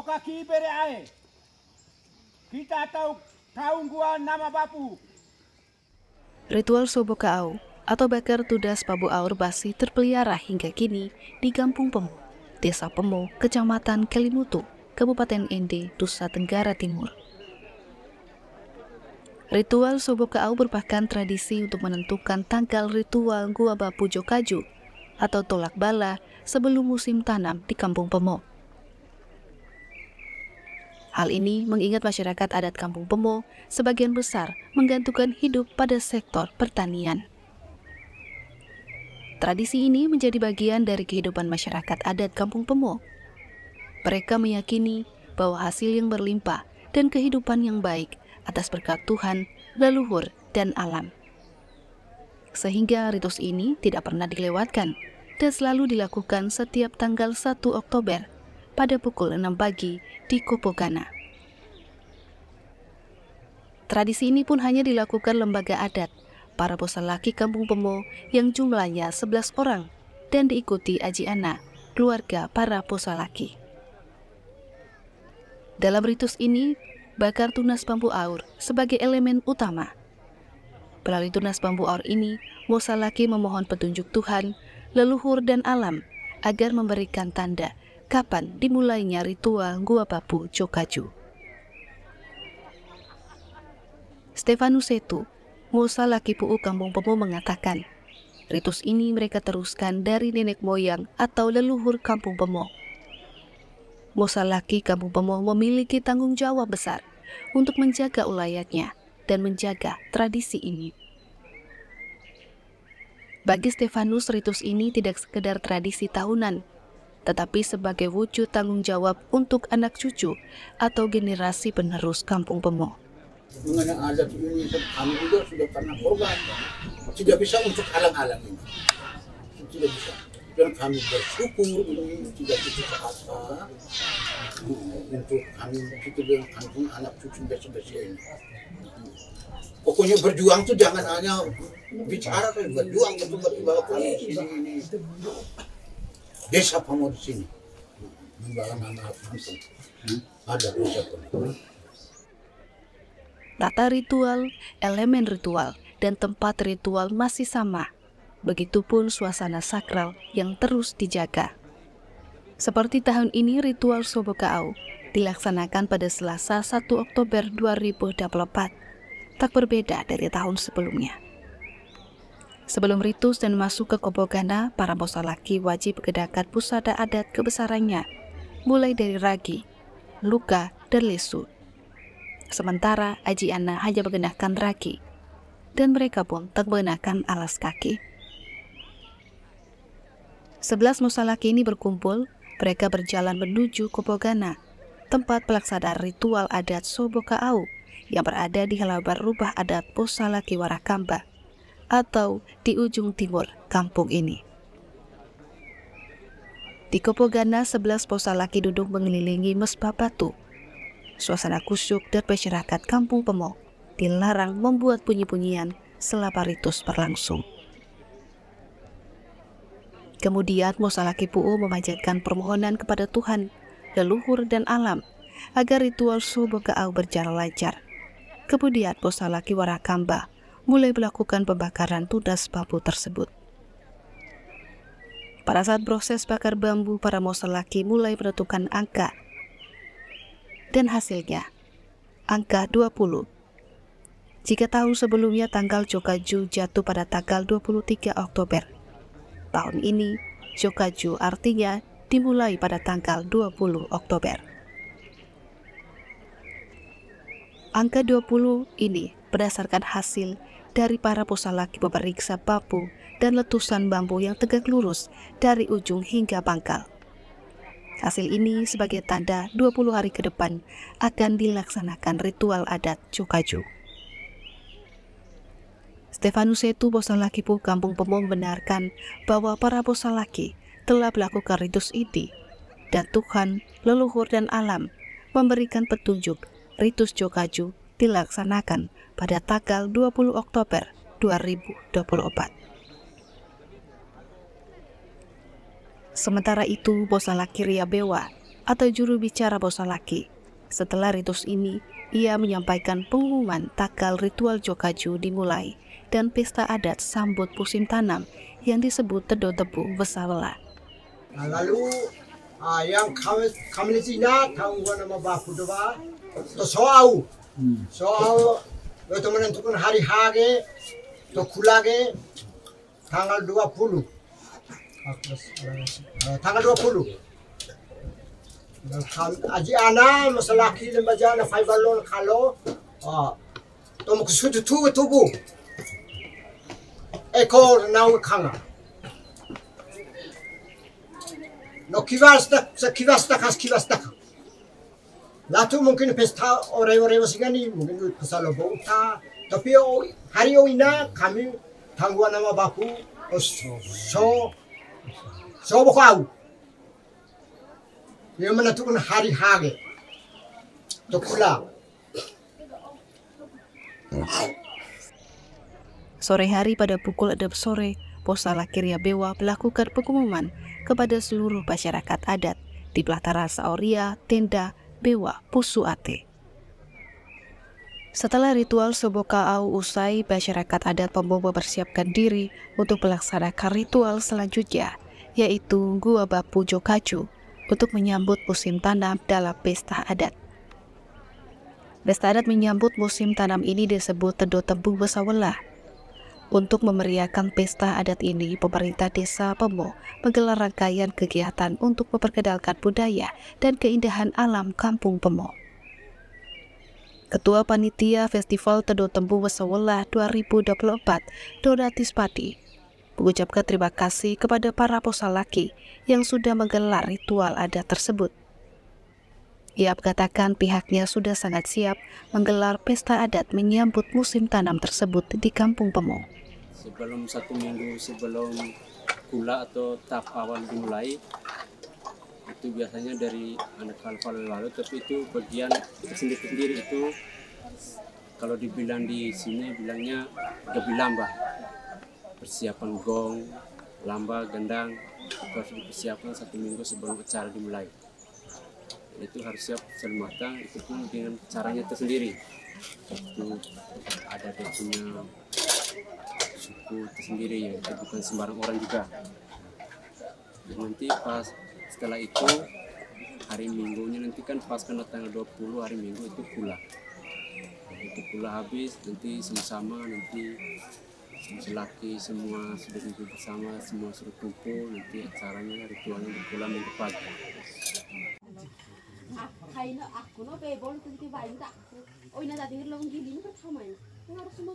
Toka ki bere ae. Kita tahu gua nama bapu. Ritual au atau bakar tudas Pabu Aur Basi terpelihara hingga kini di Kampung pemu Desa pemu Kecamatan Kelimutu, Kabupaten Ende, Nusa Tenggara Timur. Ritual Au merupakan tradisi untuk menentukan tanggal ritual Gua Bapu Jokaju atau tolak bala sebelum musim tanam di Kampung Pemo. Hal ini mengingat masyarakat adat Kampung Pemo sebagian besar menggantungkan hidup pada sektor pertanian. Tradisi ini menjadi bagian dari kehidupan masyarakat adat Kampung Pemo. Mereka meyakini bahwa hasil yang berlimpah dan kehidupan yang baik atas berkat Tuhan, leluhur, dan alam. Sehingga ritus ini tidak pernah dilewatkan dan selalu dilakukan setiap tanggal 1 Oktober pada pukul 6 pagi di Kopogana. Tradisi ini pun hanya dilakukan lembaga adat, para bosah laki kampung Pemo yang jumlahnya 11 orang dan diikuti Aji Ana, keluarga para bosah laki. Dalam ritus ini, bakar tunas bambu aur sebagai elemen utama. Melalui tunas bambu aur ini, bosah laki memohon petunjuk Tuhan, leluhur dan alam agar memberikan tanda kapan dimulainya ritual Gua Papu Cokaju. Stefanus Setu, Musa Puu Kampung Pemu mengatakan, ritus ini mereka teruskan dari nenek moyang atau leluhur Kampung Pemu. Musa Laki Kampung Pemu memiliki tanggung jawab besar untuk menjaga ulayatnya dan menjaga tradisi ini. Bagi Stefanus, ritus ini tidak sekedar tradisi tahunan, tetapi sebagai wujud tanggung jawab untuk anak cucu atau generasi penerus kampung Pemo. Mengenai adat ini, kan kami juga sudah pernah korban. Tidak bisa untuk alang-alang ini. Tidak bisa. Dan kami bersyukur ini tidak cukup apa untuk kami kita dengan kampung anak cucu besi-besi ini. Pokoknya berjuang itu jangan hanya bicara, kan? berjuang itu berjuang. Ini, ini, ini desa di sini ritual, elemen ritual, dan tempat ritual masih sama. Begitupun suasana sakral yang terus dijaga. Seperti tahun ini ritual Sobokau dilaksanakan pada Selasa 1 Oktober 2024. Tak berbeda dari tahun sebelumnya. Sebelum ritus dan masuk ke Kobogana, para bosal laki wajib mengenakan pusada adat kebesarannya, mulai dari ragi, luka, dan lesu. Sementara Aji Anna hanya mengenakan ragi, dan mereka pun tak mengenakan alas kaki. Sebelas musalaki ini berkumpul, mereka berjalan menuju Kobogana, tempat pelaksanaan ritual adat Soboka Au yang berada di halaman rubah adat Musalaki Warakamba atau di ujung timur kampung ini. Di Kopogana, sebelas posa laki duduk mengelilingi mesbah batu. Suasana kusyuk dan masyarakat kampung Pemok dilarang membuat bunyi-bunyian selama ritus berlangsung. Kemudian Musalaki Pu'u memanjatkan permohonan kepada Tuhan, leluhur dan alam agar ritual Suboka'au berjalan lancar. Kemudian Musalaki Warakamba mulai melakukan pembakaran tunas bambu tersebut. Pada saat proses bakar bambu, para laki mulai menentukan angka. Dan hasilnya, angka 20. Jika tahun sebelumnya tanggal Jokaju jatuh pada tanggal 23 Oktober. Tahun ini, Jokaju artinya dimulai pada tanggal 20 Oktober. Angka 20 ini berdasarkan hasil dari para pusalaki pemeriksa bambu dan letusan bambu yang tegak lurus dari ujung hingga pangkal. Hasil ini sebagai tanda 20 hari ke depan akan dilaksanakan ritual adat Cukaju. Stefanus Setu Pu Kampung Pemong benarkan bahwa para Posalaki telah melakukan ritus ini dan Tuhan, leluhur dan alam memberikan petunjuk ritus Cukaju dilaksanakan pada tanggal 20 Oktober 2024. Sementara itu, Bosalaki Riabewa atau juru bicara Bosalaki, setelah ritus ini, ia menyampaikan pengumuman takal ritual Jokaju dimulai dan pesta adat sambut musim tanam yang disebut Tedo Tebu Besawela. Nah, lalu ah, yang kami, kami di sini tahu nama Bapak Dewa, Tosau, soal itu menentukan hari hage to kulage tanggal 20 tanggal 20 aji ana masalaki lembajana faibalon kalau to maksud tu tubu ekor nau kanga no kivasta sa kivasta kas kivasta Latu mungkin pesta orang-orang ini mungkin pesta lobo uta. Tapi oh, hari oh ina kami tangguh nama baku so so so bokau. Ia kan hari hari, Tukula. Sore hari pada pukul adab sore, Pos Alakiria Bewa melakukan pengumuman kepada seluruh masyarakat adat di Pelataran Saoria, Tenda, Bewa pusu ate. Setelah ritual Sobokaau usai, masyarakat adat Pembobo bersiapkan diri untuk melaksanakan ritual selanjutnya, yaitu Gua Bapu kacu, untuk menyambut musim tanam dalam pesta adat. Pesta adat menyambut musim tanam ini disebut Tedo Tebu Besawela untuk memeriahkan pesta adat ini, pemerintah desa Pemo menggelar rangkaian kegiatan untuk memperkenalkan budaya dan keindahan alam kampung Pemo. Ketua Panitia Festival Tedo Tembu Wesewelah 2024, Donatis Padi, mengucapkan terima kasih kepada para posalaki yang sudah menggelar ritual adat tersebut. Ia mengatakan pihaknya sudah sangat siap menggelar pesta adat menyambut musim tanam tersebut di Kampung Pemong sebelum satu minggu sebelum gula atau tahap awal dimulai itu biasanya dari anak alfa lalu tapi itu bagian sendiri-sendiri itu kalau dibilang di sini bilangnya lebih lamba persiapan gong lamba gendang itu harus dipersiapkan satu minggu sebelum acara dimulai itu harus siap secara itu pun dengan caranya tersendiri itu ada dia punya suku tersendiri ya itu bukan sembarang orang juga Dan nanti pas setelah itu hari minggunya nanti kan pas kena tanggal 20 hari minggu itu pula nah, itu pula habis nanti sama-sama nanti laki semua sudah itu bersama semua suruh kumpul nanti acaranya ritualnya berpula minggu pagi aku no bebol tuh kita banyak tak oh ini tadi lo mungkin ini pertama kan ya. ini harus semua